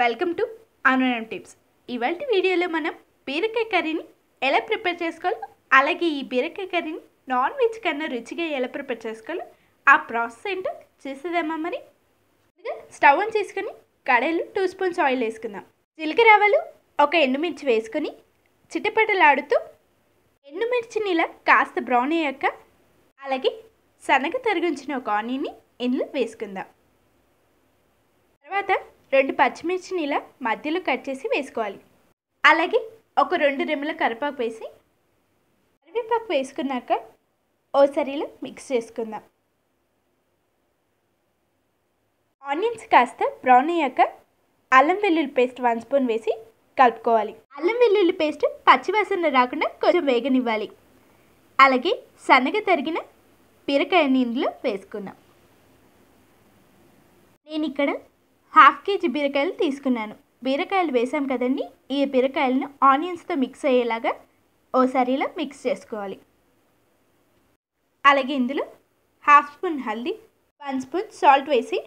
welcome to అనునం tips ఇవాళ వీడియోలో మనం బీరకాయ కర్రీని ఎలా ప్రిపేర్ చేసుకోవాలో అలాగే ఈ బీరకాయ కర్రీని నాన్ వెజ్ కన్నా రుచిగా ఎలా ప్రిపేర్ చేసుకోవాలో ఆ ప్రాసెస్ ఏంటో చేసేదేమా మరి స్టవ్ ఆన్ చేసుకొని కడాయిలో టూ స్పూన్స్ ఆయిల్ వేసుకుందాం జీలకర్ర ఒక ఎండుమిర్చి వేసుకొని ఆడుతూ ఎండుమిర్చిని ఇలా కాస్త బ్రౌన్ అయ్యాక అలాగే శనగ తరిగించిన ఒక ఆనియన్ని ఇందులో వేసుకుందాం రెండు పచ్చిమిర్చి నీళ్ళ మధ్యలో కట్ చేసి వేసుకోవాలి అలాగే ఒక రెండు రెమ్మల కరివేపాకు వేసి కరివేపాకు వేసుకున్నాక ఓసరిలో మిక్స్ చేసుకుందాం ఆనియన్స్ కాస్త బ్రౌన్ అయ్యాక అల్లం వెల్లుల్లి పేస్ట్ వన్ స్పూన్ వేసి కలుపుకోవాలి అల్లం వెల్లుల్లి పేస్ట్ పచ్చివాసన రాకుండా కొంచెం వేగనివ్వాలి అలాగే సన్నగా తరిగిన పీరకాయ నీళ్ళు వేసుకుందాం నేను ఇక్కడ హాఫ్ కేజీ బీరకాయలు తీసుకున్నాను బీరకాయలు వేసాం కదండి ఈ బీరకాయలను ఆనియన్స్తో మిక్స్ అయ్యేలాగా ఓసారి ఇలా మిక్స్ చేసుకోవాలి అలాగే ఇందులో హాఫ్ స్పూన్ హల్దీ వన్ స్పూన్ సాల్ట్ వేసి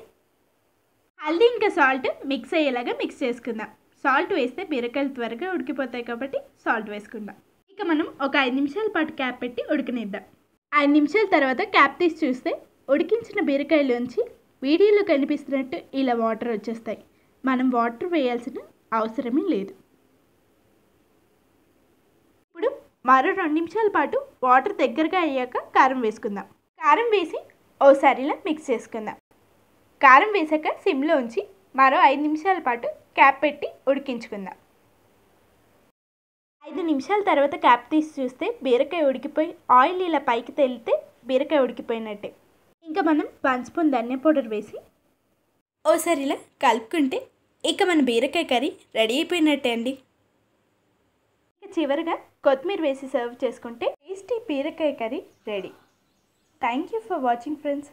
హల్దీ ఇంకా సాల్ట్ మిక్స్ అయ్యేలాగా మిక్స్ చేసుకుందాం సాల్ట్ వేస్తే బీరకాయలు త్వరగా ఉడికిపోతాయి కాబట్టి సాల్ట్ వేసుకుందాం ఇక మనం ఒక ఐదు నిమిషాల పాటు క్యాప్ పెట్టి ఉడికనిద్దాం ఐదు నిమిషాల తర్వాత క్యాప్ తీసి చూస్తే ఉడికించిన బీరకాయలోంచి వీడియోలో కనిపిస్తున్నట్టు ఇలా వాటర్ వచ్చేస్తాయి మనం వాటర్ వేయాల్సిన అవసరమే లేదు ఇప్పుడు మరో రెండు నిమిషాల పాటు వాటర్ దగ్గరగా అయ్యాక కారం వేసుకుందాం కారం వేసి ఓసారి ఇలా మిక్స్ చేసుకుందాం కారం వేసాక సిమ్లో ఉంచి మరో ఐదు నిమిషాల పాటు క్యాప్ పెట్టి ఉడికించుకుందాం ఐదు నిమిషాల తర్వాత క్యాప్ తీసి చూస్తే బీరకాయ ఉడికిపోయి ఆయిల్ ఇలా పైకి తేలితే బీరకాయ ఉడికిపోయినట్టే ఇంకా మనం వన్ స్పూన్ ధనియా పౌడర్ వేసి ఓసారి ఇలా కలుపుకుంటే ఇక మన బీరకాయ కర్రీ రెడీ అయిపోయినట్టే అండి చివరిగా కొత్తిమీర వేసి సర్వ్ చేసుకుంటే టేస్టీ బీరకాయ curry ready thank you for watching friends